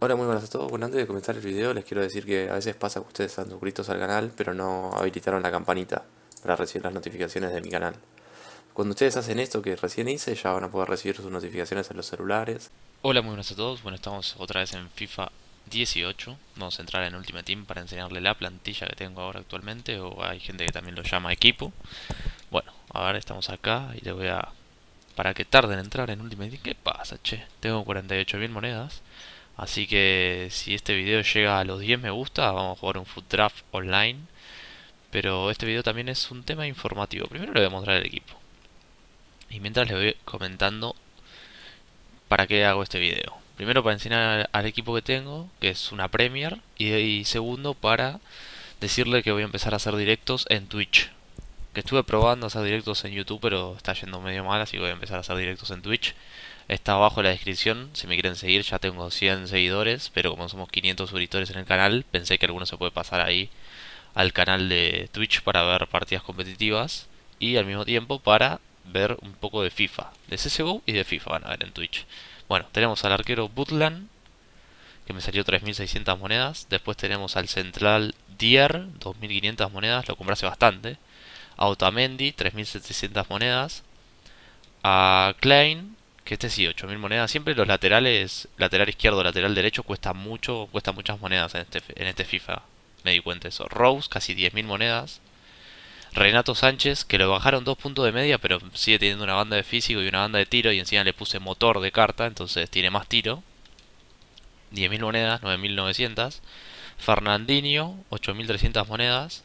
Hola, muy buenas a todos. Bueno, antes de comenzar el video les quiero decir que a veces pasa que ustedes están suscritos al canal, pero no habilitaron la campanita para recibir las notificaciones de mi canal. Cuando ustedes hacen esto que recién hice, ya van a poder recibir sus notificaciones en los celulares. Hola, muy buenas a todos. Bueno, estamos otra vez en FIFA 18. Vamos a entrar en Ultimate Team para enseñarle la plantilla que tengo ahora actualmente, o hay gente que también lo llama equipo. Bueno, ahora estamos acá y les voy a... Para que tarden en entrar en Ultimate Team... ¿Qué pasa, che? Tengo 48.000 monedas. Así que si este video llega a los 10 me gusta, vamos a jugar un food draft online. Pero este video también es un tema informativo. Primero le voy a mostrar el equipo. Y mientras le voy comentando para qué hago este video. Primero para enseñar al equipo que tengo, que es una Premier. Y, segundo para decirle que voy a empezar a hacer directos en Twitch. Que estuve probando hacer directos en YouTube, pero está yendo medio mal, así que voy a empezar a hacer directos en Twitch. Está abajo en la descripción, si me quieren seguir, ya tengo 100 seguidores, pero como somos 500 suscriptores en el canal, pensé que alguno se puede pasar ahí al canal de Twitch para ver partidas competitivas y al mismo tiempo para ver un poco de FIFA, de CSGO y de FIFA van a ver en Twitch. Bueno, tenemos al arquero Butland, que me salió 3.600 monedas. Después tenemos al central Dier, 2.500 monedas, lo compré hace bastante. A Otamendi, 3.700 monedas. A Klein, que este sí, 8000 monedas. Siempre los laterales, lateral izquierdo, lateral derecho, cuesta mucho, cuesta muchas monedas en este, en este FIFA. Me di cuenta de eso. Rose, casi 10.000 monedas. Renato Sánchez, que lo bajaron dos puntos de media, pero sigue teniendo una banda de físico y una banda de tiro. Y encima le puse motor de carta, entonces tiene más tiro. 10.000 monedas, 9.900. Fernandinho, 8.300 monedas.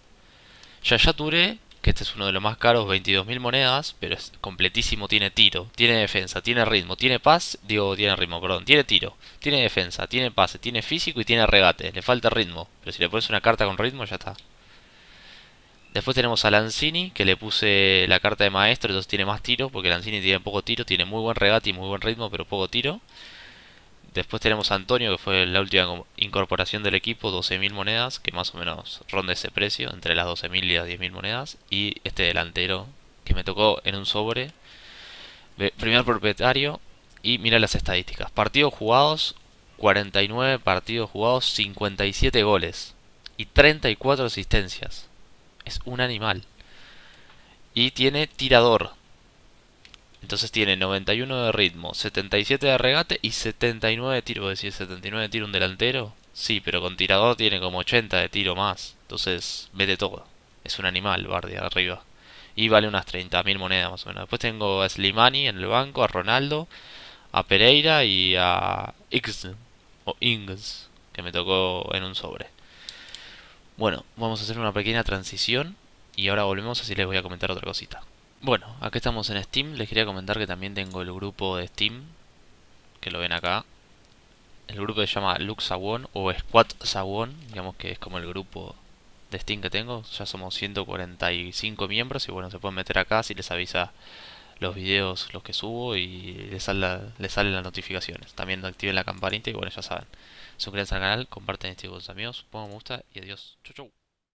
Yaya Touré, que este es uno de los más caros, 22.000 monedas, pero es completísimo, tiene tiro, tiene defensa, tiene ritmo, tiene paz, digo, tiene ritmo, perdón, tiene tiro, tiene defensa, tiene pase, tiene físico y tiene regate, le falta ritmo, pero si le pones una carta con ritmo ya está. Después tenemos a Lanzini, que le puse la carta de maestro, entonces tiene más tiro, porque Lanzini tiene poco tiro, tiene muy buen regate y muy buen ritmo, pero poco tiro. Después tenemos a Antonio, que fue la última incorporación del equipo, 12.000 monedas, que más o menos ronda ese precio, entre las 12.000 y las 10.000 monedas. Y este delantero, que me tocó en un sobre, primer propietario. Y mira las estadísticas. Partidos jugados, 49 partidos jugados, 57 goles y 34 asistencias. Es un animal. Y tiene tirador, entonces tiene 91 de ritmo, 77 de regate y 79 de tiro. ¿Vos decís 79 de tiro un delantero? Sí, pero con tirador tiene como 80 de tiro más. Entonces, vete todo. Es un animal, guardia arriba. Y vale unas 30.000 monedas más o menos. Después tengo a Slimani en el banco, a Ronaldo, a Pereira y a X o Ings, que me tocó en un sobre. Bueno, vamos a hacer una pequeña transición y ahora volvemos así les voy a comentar otra cosita. Bueno, aquí estamos en Steam. Les quería comentar que también tengo el grupo de Steam, que lo ven acá. El grupo se llama LuxaWON o Squat Sawon, digamos que es como el grupo de Steam que tengo. Ya somos 145 miembros y bueno, se pueden meter acá si les avisa los videos los que subo y les, salen les las notificaciones. También activen la campanita y bueno, ya saben. Suscríbanse al canal, comparten este con sus amigos, pongan me gusta y adiós. Chau chau.